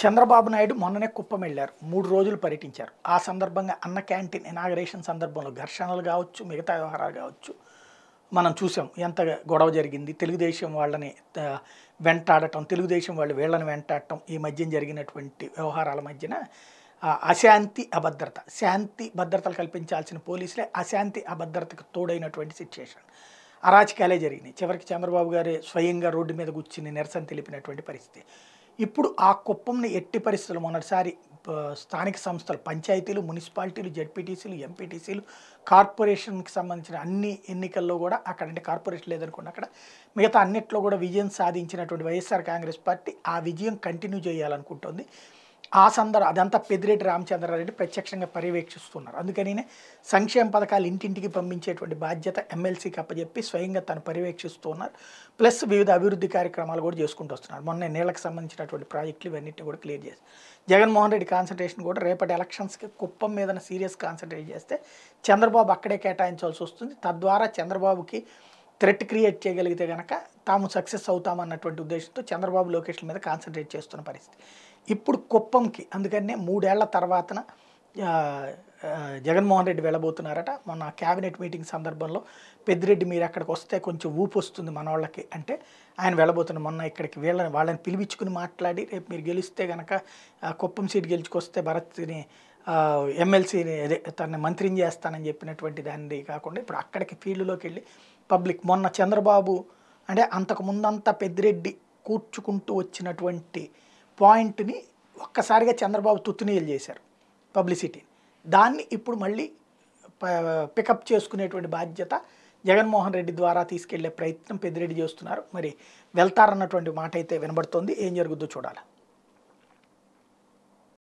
చంద్రబాబు నాయుడు మొన్ననే కుప్పం వెళ్ళారు మూడు రోజులు పర్యటించారు ఆ సందర్భంగా అన్న క్యాంటీన్ ఇనాగరేషన్ సందర్భంలో ఘర్షణలు కావచ్చు మిగతా వ్యవహారాలు కావచ్చు మనం చూసాం ఎంత గొడవ జరిగింది తెలుగుదేశం వాళ్ళని వెంటాడటం తెలుగుదేశం వాళ్ళు వీళ్ళని వెంటాడటం ఈ మధ్యన జరిగినటువంటి వ్యవహారాల మధ్యన అశాంతి అభద్రత శాంతి భద్రతలు కల్పించాల్సిన పోలీసులే అశాంతి అభద్రతకు తోడైనటువంటి సిచ్యుయేషన్ అరాచకాలే జరిగినాయి చివరికి చంద్రబాబు గారే స్వయంగా రోడ్డు మీద కూర్చుని నిరసన తెలిపినటువంటి పరిస్థితి ఇప్పుడు ఆ కుప్పంని ఎట్టి పరిస్థితులు మొన్నటిసారి స్థానిక సంస్థలు పంచాయతీలు మున్సిపాలిటీలు జడ్పీటీసీలు ఎంపీటీసీలు కార్పొరేషన్కి సంబంధించిన అన్ని ఎన్నికల్లో కూడా అక్కడ అంటే కార్పొరేషన్ లేదనుకోండి అక్కడ మిగతా అన్నిట్లో కూడా విజయం సాధించినటువంటి వైఎస్ఆర్ కాంగ్రెస్ పార్టీ ఆ విజయం కంటిన్యూ చేయాలనుకుంటుంది ఆ సందర్భం అదంతా పెద్దిరెడ్డి రామచంద్రారెడ్డి ప్రత్యక్షంగా పర్యవేక్షిస్తున్నారు అందుకని సంక్షేమ పథకాలు ఇంటింటికి పంపించేటువంటి బాధ్యత ఎమ్మెల్సీకి అప్పచెప్పి స్వయంగా తను పర్యవేక్షిస్తున్నారు ప్లస్ వివిధ అభివృద్ధి కార్యక్రమాలు కూడా చేసుకుంటూ వస్తున్నారు మొన్న నీళ్ళకి సంబంధించినటువంటి ప్రాజెక్టులు ఇవన్నీ కూడా క్లియర్ చేసి జగన్మోహన్ రెడ్డి కాన్సన్ట్రేషన్ కూడా రేపటి ఎలక్షన్స్కి కుప్పం మీద సీరియస్ కాన్సన్ట్రేట్ చేస్తే చంద్రబాబు అక్కడే కేటాయించాల్సి వస్తుంది తద్వారా చంద్రబాబుకి థ్రెట్ క్రియేట్ చేయగలిగితే కనుక తాము సక్సెస్ అవుతామన్నటువంటి ఉద్దేశంతో చంద్రబాబు లోకేష్ల మీద కాన్సన్ట్రేట్ చేస్తున్న పరిస్థితి ఇప్పుడు కుప్పంకి అందుకనే మూడేళ్ల తర్వాతన జగన్మోహన్ రెడ్డి వెళ్ళబోతున్నారట మొన్న క్యాబినెట్ మీటింగ్ సందర్భంలో పెద్దిరెడ్డి మీరు అక్కడికి వస్తే కొంచెం ఊపు వస్తుంది మన వాళ్ళకి అంటే ఆయన వెళ్ళబోతున్న మొన్న ఇక్కడికి వీళ్ళని వాళ్ళని పిలిపించుకుని మాట్లాడి రేపు మీరు గెలిస్తే కనుక కుప్పం సీట్ గెలుచుకొస్తే భరత్ని ఎమ్మెల్సీని అదే తనని మంత్రిని చేస్తానని చెప్పినటువంటి దాన్ని కాకుండా ఇప్పుడు అక్కడికి ఫీల్డ్లోకి వెళ్ళి పబ్లిక్ మొన్న చంద్రబాబు అంటే అంతకు ముందంతా పెద్దిరెడ్డి కూర్చుకుంటూ వచ్చినటువంటి పాయింట్ని ఒక్కసారిగా చంద్రబాబు తుత్తునీయలు చేశారు పబ్లిసిటీని దాన్ని ఇప్పుడు మళ్ళీ పికప్ చేసుకునేటువంటి బాధ్యత జగన్మోహన్ రెడ్డి ద్వారా తీసుకెళ్లే ప్రయత్నం పెద్దిరెడ్డి చేస్తున్నారు మరి వెళ్తారన్నటువంటి మాట అయితే వినబడుతోంది ఏం జరుగుద్దో చూడాలి